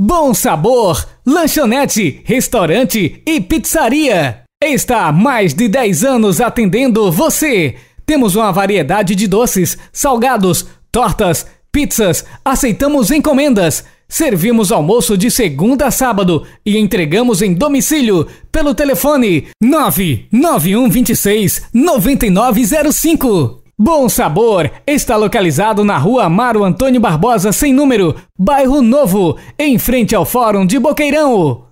Bom Sabor, lanchonete, restaurante e pizzaria. Está há mais de 10 anos atendendo você. Temos uma variedade de doces, salgados, tortas, pizzas, aceitamos encomendas. Servimos almoço de segunda a sábado e entregamos em domicílio pelo telefone 99126 9905. Bom Sabor está localizado na rua Amaro Antônio Barbosa, sem número, bairro Novo, em frente ao Fórum de Boqueirão.